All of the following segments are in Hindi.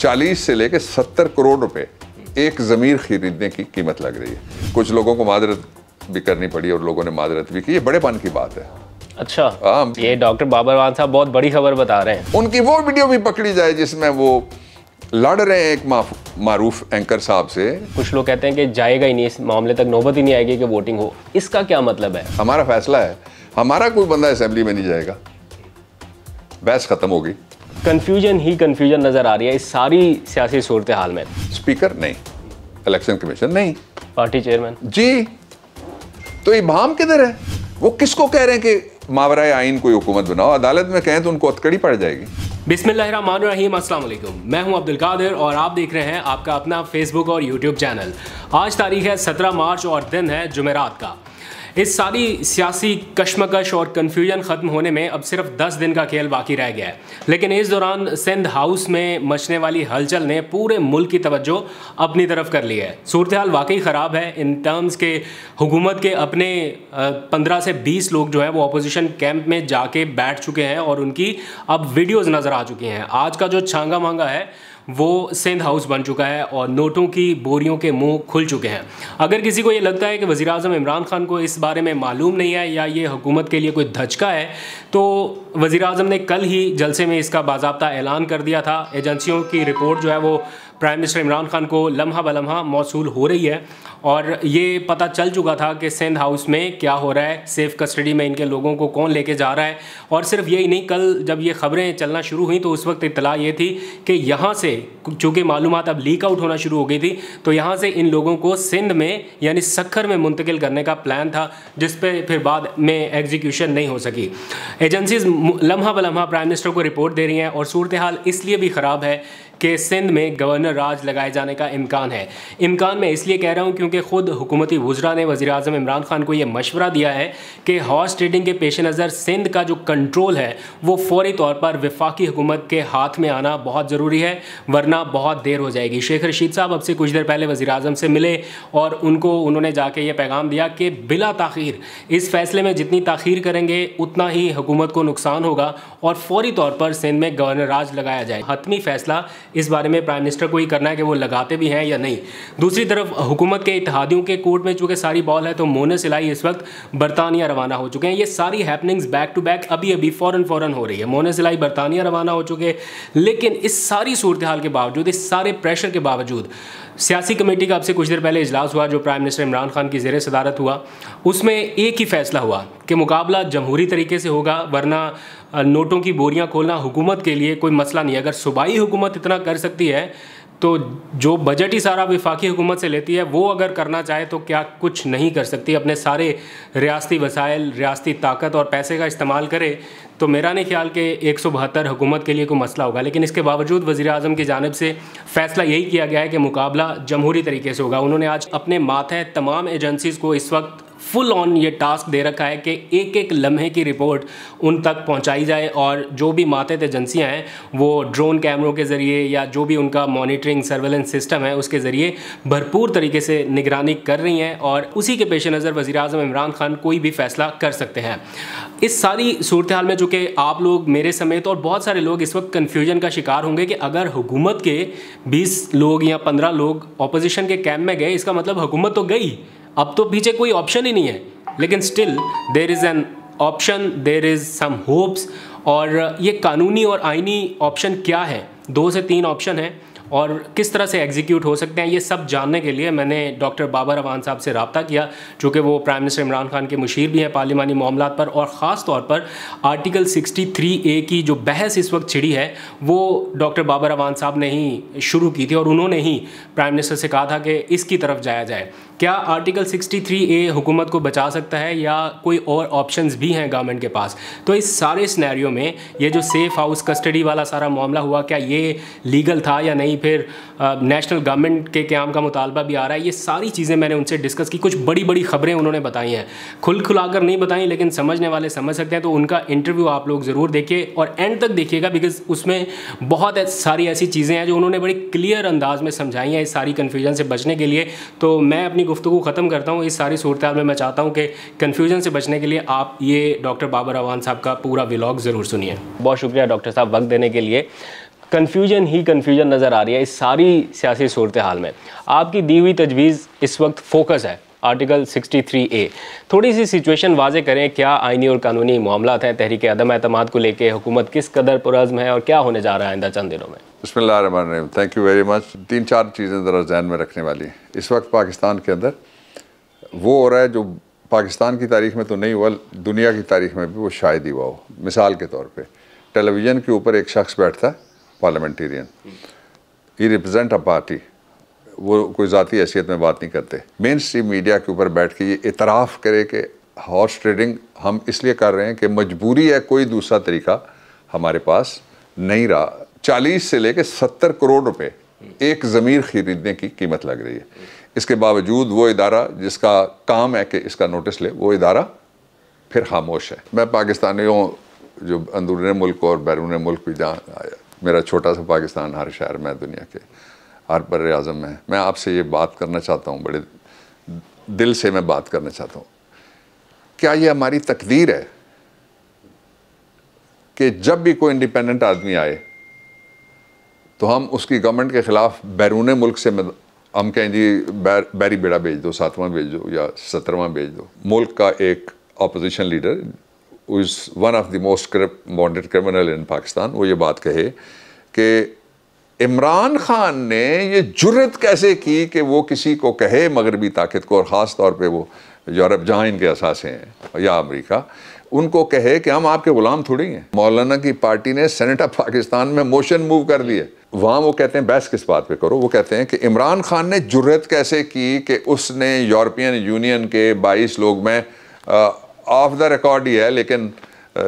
40 से लेकर 70 करोड़ रुपए एक ज़मीर खरीदने की कीमत लग रही है कुछ लोगों को माजरत भी करनी पड़ी और लोगों ने माजरत भी की ये पान की बात है अच्छा आ, हाँ। ये डॉक्टर बाबरवान साहब बहुत बड़ी खबर बता रहे हैं उनकी वो वीडियो भी पकड़ी जाए जिसमें वो लड़ रहे हैं एक मारूफ एंकर साहब से कुछ लोग कहते हैं कि जाएगा ही नहीं इस मामले तक नौबत ही नहीं आएगी कि वोटिंग हो इसका क्या मतलब है हमारा फैसला है हमारा कोई बंदा असेंबली में नहीं जाएगा बहस खत्म होगी कंफ्यूजन ही कंफ्यूजन नज़र आ रही है इस सारी सियासी सूरत हाल में स्पीकर नहीं इलेक्शन कमीशन नहीं पार्टी चेयरमैन जी तो इमाम किधर है वो किसको कह रहे हैं कि मावरा आइन कोई हुकूमत बनाओ अदालत में कहें तो उनको अतकड़ी पड़ जाएगी बिसमीम असलम मैं हूं अब्दुल कादिर और आप देख रहे हैं आपका अपना फेसबुक और यूट्यूब चैनल आज तारीख है 17 मार्च और दिन है जुमेरात का इस सारी सियासी कश्मकश और कन्फ्यूजन ख़त्म होने में अब सिर्फ दस दिन का खेल बाकी रह गया है लेकिन इस दौरान सिंध हाउस में मचने वाली हलचल ने पूरे मुल्क की तवज्जो अपनी तरफ कर ली है सूरत हाल वाकई ख़राब है इन टर्म्स के हुकूमत के अपने पंद्रह से बीस लोग जो है वो अपोजिशन कैंप में जाके बैठ चुके हैं और उनकी अब वीडियोज़ नज़र आ चुकी हैं आज का जो छांगा मांगा है वो सिंध हाउस बन चुका है और नोटों की बोरियों के मुंह खुल चुके हैं अगर किसी को ये लगता है कि वज़ी अजम इमरान खान को इस बारे में मालूम नहीं है या ये हुकूमत के लिए कोई धचका है तो वज़ी अजम ने कल ही जलसे में इसका बाबा ऐलान कर दिया था एजेंसियों की रिपोर्ट जो है वो प्राइम मिनिस्टर इमरान खान को लम्हा ब लम्हा मौसू हो रही है और ये पता चल चुका था कि सिंध हाउस में क्या हो रहा है सेफ कस्टडी में इनके लोगों को कौन लेके जा रहा है और सिर्फ यही नहीं कल जब ये खबरें चलना शुरू हुई तो उस वक्त इतला ये थी कि यहाँ से चूँकि मालूम अब लीक आउट होना शुरू हो गई थी तो यहाँ से इन लोगों को सिंध में यानी सखर में मुंतकिल करने का प्लान था जिस पर फिर बाद में एग्जीक्यूशन नहीं हो सकी एजेंसीज लम्हा ब लम्हा प्राइम मिनिस्टर को रिपोर्ट दे रही हैं और सूरत हाल इसलिए भी ख़राब है के सिंध में गवर्नर राज लगाए जाने का इम्कान है इम्कान मैं इसलिए कह रहा हूँ क्योंकि खुद हुकूमती वजरा ने वजी अजम इमरान खान को यह मशवरा दिया है कि हॉर्स ट्रेडिंग के पेश नज़र सिंध का जो कंट्रोल है वो फौरी तौर पर विफाकी हुकूमत के हाथ में आना बहुत ज़रूरी है वरना बहुत देर हो जाएगी शेख रशीद साहब अब से कुछ देर पहले वजी अजम से मिले और उनको उन्होंने जाके ये पैगाम दिया कि बिला तखीर इस फैसले में जितनी तखीर करेंगे उतना ही हुकूमत को नुकसान होगा और फौरी तौर पर सिंध में गवर्नर राज लगाया जाए हतमी फैसला इस बारे में प्राइम मिनिस्टर को ही करना है कि वो लगाते भी हैं या नहीं दूसरी तरफ हुकूमत के इतिहादियों के कोर्ट में चूँकि सारी बॉल है तो मोनस इलाई इस वक्त बरतानिया रवाना हो चुके हैं ये सारी हैपनिंग्स बैक टू बैक अभी अभी फ़ौरन फ़ौरन हो रही है मोनस इलाई बरतानिया रवाना हो चुके लेकिन इस सारी सूरत हाल के बावजूद इस सारे प्रेशर के बावजूद सियासी कमेटी का आपसे कुछ देर पहले इजलास हुआ जो प्राइम मिनिस्टर इमरान खान की जेर सदारत हुआ उसमें एक ही फैसला हुआ कि मुकाबला जमहूरी तरीके से होगा वरना नोटों की बोरियां खोलना हुकूमत के लिए कोई मसला नहीं है अगर सूबाई हुकूमत इतना कर सकती है तो जो बजट ही सारा विफाकी हुकूमत से लेती है वो अगर करना चाहे तो क्या कुछ नहीं कर सकती अपने सारे रियासती वसायल रियासती ताकत और पैसे का इस्तेमाल करे तो मेरा नहीं ख्याल कि एक सौ बहत्तर हुकूमत के लिए कोई मसला होगा लेकिन इसके बावजूद वजी अजम की जानब से फैसला यही किया गया है कि मुकाबला जमहूरी तरीके से होगा उन्होंने आज अपने माथे तमाम एजेंसीज़ को इस वक्त फुल ऑन ये टास्क दे रखा है कि एक एक लम्हे की रिपोर्ट उन तक पहुंचाई जाए और जो भी मातहत एजेंसियां हैं वो ड्रोन कैमरों के ज़रिए या जो भी उनका मॉनिटरिंग सर्वेलेंस सिस्टम है उसके ज़रिए भरपूर तरीके से निगरानी कर रही हैं और उसी के पेश नज़र वज़ी अजम इमरान खान कोई भी फैसला कर सकते हैं इस सारी सूरत हाल में चूँकि आप लोग मेरे समेत और बहुत सारे लोग इस वक्त कन्फ्यूजन का शिकार होंगे कि अगर हुकूमत के बीस लोग या पंद्रह लोग अपोजिशन के कैम्प में गए इसका मतलब हुकूमत तो गई अब तो पीछे कोई ऑप्शन ही नहीं है लेकिन still there is an option there is some hopes और ये कानूनी और आइनी ऑप्शन क्या है दो से तीन ऑप्शन हैं और किस तरह से एग्जीक्यूट हो सकते हैं ये सब जानने के लिए मैंने डॉक्टर बाबर अवान साहब से रबता किया जो कि वो प्राइम मिनिस्टर इमरान खान के मुशीर भी हैं पार्लिमानी मामला पर और ख़ास तौर पर आर्टिकल 63 ए की जो बहस इस वक्त छिड़ी है वो डॉक्टर बाबर अवान साहब ने ही शुरू की थी और उन्होंने ही प्राइम मिनिस्टर से कहा था कि इसकी तरफ जाया जाए क्या आर्टिकल 63 ए हुकूमत को बचा सकता है या कोई और ऑप्शंस भी हैं गवर्नमेंट के पास तो इस सारे स्नैरियो में ये जो सेफ हाउस कस्टडी वाला सारा मामला हुआ क्या ये लीगल था या नहीं फिर नेशनल गवर्नमेंट के क्याम का मुतालबा भी आ रहा है ये सारी चीज़ें मैंने उनसे डिस्कस की कुछ बड़ी बड़ी खबरें उन्होंने बताई हैं खुल खुलाकर नहीं बताई लेकिन समझने वाले समझ सकते हैं तो उनका इंटरव्यू आप लोग ज़रूर देखिए और एंड तक देखिएगा बिकॉज उसमें बहुत सारी ऐसी चीज़ें हैं जो उन्होंने बड़ी क्लियर अंदाज में समझाई हैं इस सारी कन्फ्यूजन से बचने के लिए तो मैं अपनी अपनी गुफ्तु ख़त्म करता हूँ इस सारी सूरत में मैं चाहता हूँ कि कन्फ्यूजन से बचने के लिए आप ये डॉक्टर बाबर अवान साहब का पूरा व्लॉग ज़रूर सुनिए बहुत शुक्रिया डॉक्टर साहब वक्त देने के लिए कन्फ्यूजन ही कन्फ्यूजन नज़र आ रही है इस सारी सियासी सूरत हाल में आपकी दी हुई तजवीज़ इस वक्त फोकस है आर्टिकल 63 ए थोड़ी सी सिचुएशन वाजे करें क्या आइनी और कानूनी मामला हैं तहरीक अदम अहतमाद को लेकर हुकूमत किस कदर पुरज़म है और क्या होने जा रहा है आइंदा चंद दिनों में बसमिल थैंक यू वेरी मच तीन चार चीज़ें ज़रा जहन में रखने वाली हैं इस वक्त पाकिस्तान के अंदर वो हो रहा है जो पाकिस्तान की तारीख में तो नहीं हुआ दुनिया की तारीख में भी वो शायद ही हुआ हो मिसाल के तौर पे टेलीविज़न के ऊपर एक शख्स बैठता है पार्लियामेंटेरियन ही रिप्रजेंट अ पार्टी वो कोई ज़ाती हैसियत में बात नहीं करते मेन स्ट्रीम मीडिया के ऊपर बैठ के ये इतराफ़ करे कि हॉर्स ट्रेडिंग हम इसलिए कर रहे हैं कि मजबूरी है कोई दूसरा तरीका हमारे पास नहीं रहा चालीस से लेकर सत्तर करोड़ रुपए एक ज़मीर खरीदने की कीमत लग रही है इसके बावजूद वो इदारा जिसका काम है कि इसका नोटिस ले वो इदारा फिर खामोश है मैं पाकिस्तानियों जो अंदरून मुल्क और बैरून मुल्क भी जहाँ मेरा छोटा सा पाकिस्तान हर शहर में दुनिया के हर बर अज़म में मैं आपसे ये बात करना चाहता हूँ बड़े दिल से मैं बात करना चाहता हूँ क्या ये हमारी तकदीर है कि जब भी कोई इंडिपेंडेंट आदमी आए तो हम उसकी गवर्नमेंट के ख़िलाफ़ बैरून मुल्क से हम कहें जी बैर बैरी बेड़ा भेज दो सातवां भेज दो या सत्रहवां भेज दो मुल्क का एक opposition leader is one of the most corrupt bonded criminal in Pakistan वो ये बात कहे कि इमरान खान ने ये जुर्रत कैसे की कि वो किसी को कहे मगरबी ताकत को और ख़ास तौर पर वो यूरोप जहाँ इनके असासे हैं या अमरीका उनको कहे कि हम आपके गुलाम थोड़ी हैं मौलाना की पार्टी ने सेनेट ऑफ पाकिस्तान में मोशन मूव कर लिए वहाँ वो कहते हैं बहस किस बात पे करो वो कहते हैं कि इमरान खान ने जुर्रत कैसे की कि उसने यूरोपियन यूनियन के बाईस लोग में ऑफ द रिकॉर्ड ही है लेकिन आ,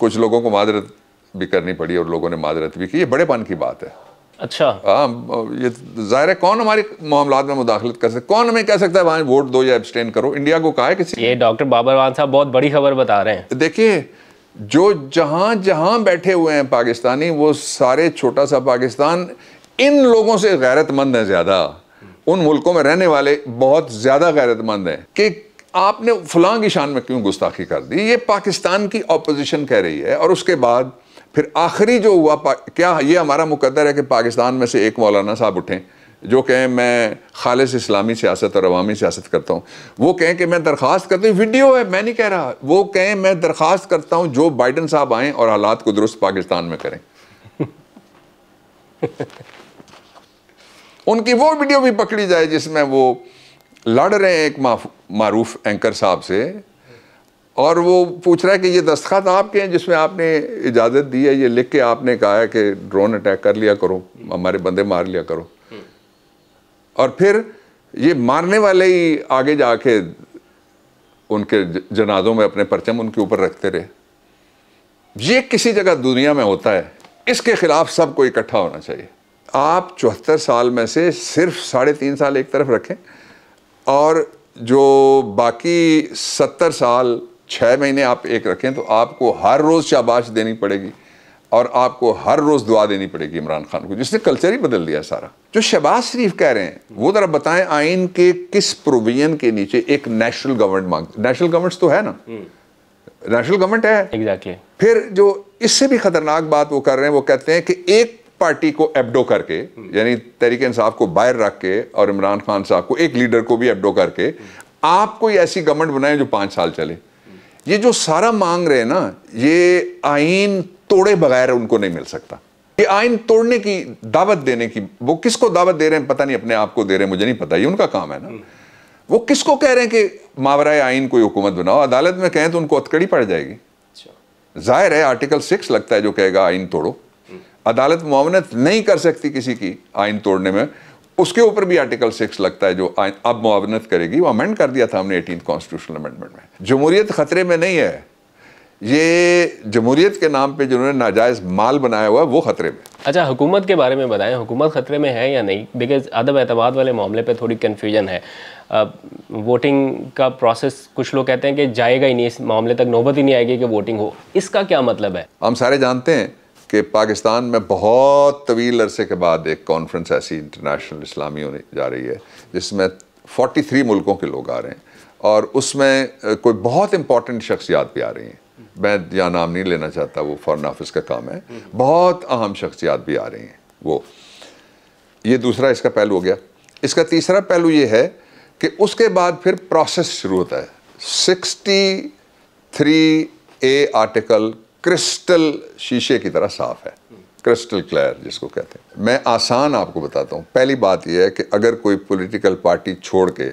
कुछ लोगों को माजरत भी करनी पड़ी और लोगों ने माजरत भी की ये बड़े पन की बात है अच्छा हाँ ये जाहिर है कौन हमारी मामला में मुदाखलत कर सकते कौन हमें कह सकता है वहाँ वोट दो या एब्सटेन करो इंडिया को कहा है किसी ये डॉक्टर बाबरवान साहब बहुत बड़ी खबर बता रहे हैं देखिए जो जहां जहां बैठे हुए हैं पाकिस्तानी वो सारे छोटा सा पाकिस्तान इन लोगों से गैरतमंद है ज़्यादा उन मुल्कों में रहने वाले बहुत ज़्यादा गैरतमंद हैं कि आपने फलां की शान में क्यों गुस्ताखी कर दी ये पाकिस्तान की अपोजिशन कह रही है और उसके बाद फिर आखिरी जो हुआ क्या ये हमारा मुकदर है कि पाकिस्तान में से एक मौलाना साहब उठें जो कहें मैं खालिश इस्लामी सियासत और अवामी सियासत करता हूँ वो कहें कि मैं दरख्वास्त करता हूँ वीडियो है मैं नहीं कह रहा वो कहें मैं दरख्वास्त करता हूँ जो बाइडन साहब आएँ और हालात को दुरुस्त पाकिस्तान में करें उनकी वो वीडियो भी पकड़ी जाए जिसमें वो लड़ रहे हैं एक मारूफ एंकर साहब से और वो पूछ रहा है कि ये दस्तखत आपके हैं जिसमें आपने इजाज़त दी है ये लिख के आपने कहा है कि ड्रोन अटैक कर लिया करो हमारे बंदे मार लिया करो और फिर ये मारने वाले ही आगे जाके उनके जनाजों में अपने परचम उनके ऊपर रखते रहे ये किसी जगह दुनिया में होता है इसके खिलाफ सबको इकट्ठा होना चाहिए आप चौहत्तर साल में से सिर्फ साढ़े तीन साल एक तरफ रखें और जो बाकी सत्तर साल छः महीने आप एक रखें तो आपको हर रोज़ शाबाश देनी पड़ेगी और आपको हर रोज़ दुआ देनी पड़ेगी इमरान खान को जिसने कल्चर ही बदल दिया सारा जो शहबाज शरीफ कह रहे हैं वो ज़रा बताएं आइन के किस प्रोविजन के नीचे एक नेशनल गवर्नमेंट मांग नेशनल गवर्नमेंट्स तो है ना नेशनल हम्म। गवर्नमेंट है एग्जैक्टली exactly. फिर जो इससे भी खतरनाक बात वो कर रहे हैं वो कहते हैं कि एक पार्टी को एबडो करके हम्म। यानी तरीके इंसाफ को बाहर रख के और इमरान खान साहब को एक लीडर को भी एबडो करके आप कोई ऐसी गवर्नमेंट बनाए जो पाँच साल चले ये जो सारा मांग रहे हैं ना ये आइन तोड़े बगैर उनको नहीं मिल सकता ये आइन तोड़ने की दावत देने की वो किसको दावत दे रहे हैं पता नहीं अपने आप को दे रहे हैं मुझे नहीं पता ये उनका काम है ना वो किसको कह रहे हैं कि मावरा आइन कोई हुकूमत बनाओ अदालत में कहें तो उनको अतकड़ी पड़ जाएगी अच्छा। जाहिर है आर्टिकल सिक्स लगता है जो कहेगा आइन तोड़ो अदालत मामनत नहीं कर सकती किसी की आइन तोड़ने में उसके ऊपर भी आर्टिकल सिक्स लगता है जो अब मुआवनत करेगी वो अमेंड कर दिया था हमने एटीन कॉन्स्टिट्यूशनल अमेंडमेंट में जमहूरियत खतरे में नहीं है ये जमहूरियत के नाम पे जिन्होंने नाजायज माल बनाया हुआ है वो खतरे में अच्छा हुकूमत के बारे में बताएं हुकूमत खतरे में है या नहीं बिकॉज अदब एतबाद वाले मामले पे थोड़ी कन्फ्यूजन है वोटिंग का प्रोसेस कुछ लोग कहते हैं कि जाएगा ही नहीं इस मामले तक नौबत ही नहीं आएगी कि वोटिंग हो इसका क्या मतलब है हम सारे जानते हैं कि पाकिस्तान में बहुत तवील अरसे के बाद एक कॉन्फ्रेंस ऐसी इंटरनेशनल इस्लामी होने जा रही है जिसमें 43 मुल्कों के लोग आ रहे हैं और उसमें कोई बहुत इंपॉर्टेंट शख्सियात भी आ रही हैं मैं यहाँ नाम नहीं लेना चाहता वो फॉरन ऑफिस का काम है बहुत अहम शख्सियात भी आ रही हैं वो ये दूसरा इसका पहलू हो गया इसका तीसरा पहलू ये है कि उसके बाद फिर प्रोसेस शुरू होता है sixty three A article crystal शीशे की तरह साफ है क्रिस्टल क्लियर जिसको कहते हैं मैं आसान आपको बताता हूँ पहली बात यह है कि अगर कोई पॉलिटिकल पार्टी छोड़ के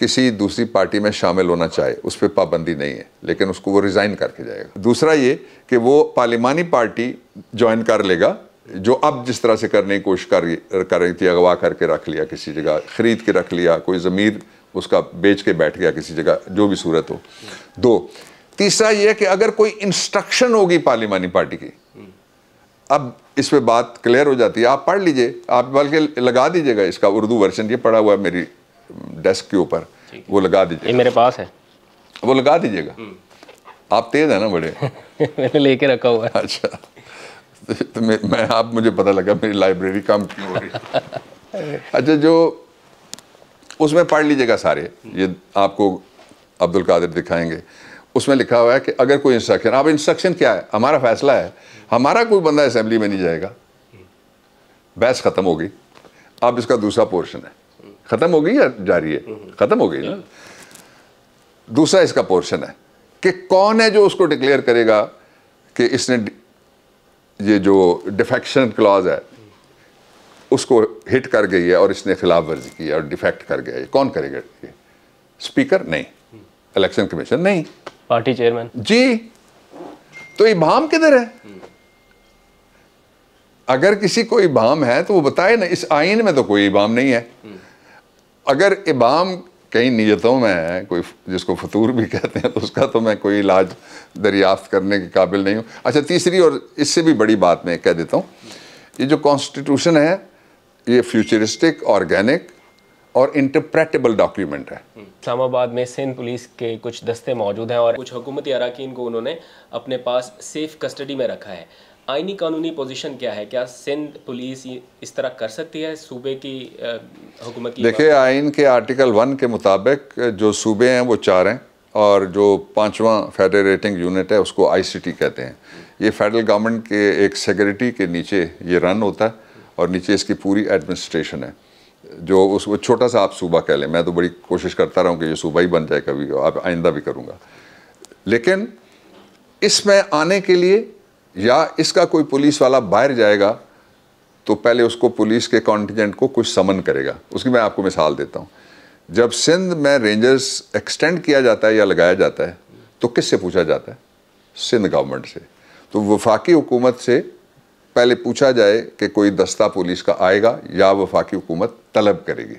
किसी दूसरी पार्टी में शामिल होना चाहे उस पर पाबंदी नहीं है लेकिन उसको वो रिज़ाइन करके जाएगा दूसरा ये कि वो पार्लिमानी पार्टी ज्वाइन कर लेगा जो अब जिस तरह से करने की कोशिश कर कर रही थी अगवा करके रख लिया किसी जगह ख़रीद के रख लिया कोई ज़मीर उसका बेच के बैठ गया किसी जगह जो भी सूरत हो दो तीसरा यह कि अगर कोई इंस्ट्रक्शन होगी पार्लिमानी पार्टी की अब इस पर बात क्लियर हो जाती है आप पढ़ लीजिए आप बल्कि लगा दीजिएगा इसका उर्दू वर्जन ये पड़ा हुआ है मेरी डेस्क के ऊपर वो लगा दीजिए मेरे पास है वो लगा दीजिएगा हम्म। आप तेज है ना बड़े मैंने लेके रखा हुआ है अच्छा तो मैं, मैं आप मुझे पता लगा मेरी लाइब्रेरी कम क्यों हो रही अच्छा जो उसमें पढ़ लीजिएगा सारे ये आपको अब्दुल कादिर दिखाएंगे उसमें लिखा हुआ है कि अगर कोई इंस्ट्रक्शन अब इंस्ट्रक्शन क्या है हमारा फैसला है हमारा कोई बंदा असेंबली में नहीं जाएगा बहस ख़त्म हो गई अब इसका दूसरा पोर्शन है ख़त्म हो गई या जारी है ख़त्म हो गई ना दूसरा इसका पोर्शन है कि कौन है जो उसको डिक्लेयर करेगा कि इसने ये जो डिफेक्शन क्लॉज है उसको हिट कर गई है और इसने खिलाफ वर्जी की है और डिफेक्ट कर गया है कौन करेगा स्पीकर नहीं इलेक्शन कमीशन नहीं पार्टी चेयरमैन जी तो इबाम किधर है अगर किसी को इबाम है तो वो बताए ना इस आइन में तो कोई इबाम नहीं है अगर इबाम कई नीयतों में है कोई जिसको फतूर भी कहते हैं तो उसका तो मैं कोई इलाज दरियाफ्त करने के काबिल नहीं हूँ अच्छा तीसरी और इससे भी बड़ी बात मैं कह देता हूँ ये जो कॉन्स्टिट्यूशन है ये फ्यूचरिस्टिक ऑर्गेनिक और इंटरप्रेटेबल डॉक्यूमेंट है हम्म, इस्लामाबाद में सिंध पुलिस के कुछ दस्ते मौजूद हैं और कुछ हुकूमती अरकान को उन्होंने अपने पास सेफ कस्टडी में रखा है आइनी कानूनी पोजीशन क्या है क्या सिंध पुलिस इस तरह कर सकती है सूबे की हुकूमत की देखिए आइन के आर्टिकल वन के मुताबिक जो सूबे हैं वो चार हैं और जो पाँचवा फेडरेटिंग यूनिट है उसको आई कहते हैं ये फेडरल गवर्नमेंट के एक सेक्रेटरी के नीचे ये रन होता है और नीचे इसकी पूरी एडमिनिस्ट्रेशन है जो उस वो छोटा सा आप सूबा कह लें मैं तो बड़ी कोशिश करता रहा हूँ कि ये सूबा ही बन जाए कभी आप आइंदा भी करूँगा लेकिन इसमें आने के लिए या इसका कोई पुलिस वाला बाहर जाएगा तो पहले उसको पुलिस के कॉन्टीजेंट को कुछ समन करेगा उसकी मैं आपको मिसाल देता हूँ जब सिंध में रेंजर्स एक्सटेंड किया जाता है या लगाया जाता है तो किससे पूछा जाता है सिंध गवर्नमेंट से तो वफाकी हुकूमत से पहले पूछा जाए कि कोई दस्ता पुलिस का आएगा या वफाकी हुकूमत तलब करेगी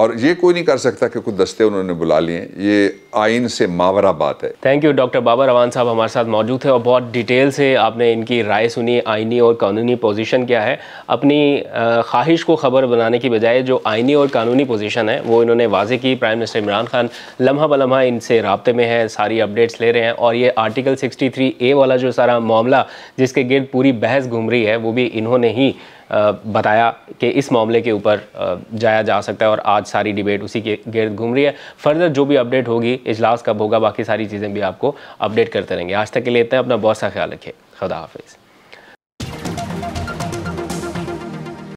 और ये कोई नहीं कर सकता कि कुछ दस्ते उन्होंने बुला लिए ये आइन से मावरा बात है थैंक यू डॉक्टर बाबर रवान साहब हमारे साथ मौजूद थे और बहुत डिटेल से आपने इनकी राय सुनी आइनी और कानूनी पोजीशन क्या है अपनी ख्वाहिश को खबर बनाने की बजाय जो आइनी और कानूनी पोजीशन है वो इन्होंने वाजे की प्राइम मिनिस्टर इमरान खान लम्हा लम्हा इनसे रबते में है सारी अपडेट्स ले रहे हैं और ये आर्टिकल सिक्सटी ए वाला जो सारा मामला जिसके गिरद पूरी बहस घूम रही है वो भी इन्होंने ही बताया कि इस मामले के ऊपर जाया जा सकता है और आज सारी डिबेट उसी के गर्द घूम रही है फर्दर जो भी अपडेट होगी इजलास कब होगा बाकी सारी चीज़ें भी आपको अपडेट करते रहेंगे आज तक के लिए इतना अपना बहुत सा ख्याल रखें खुदा हाफिज़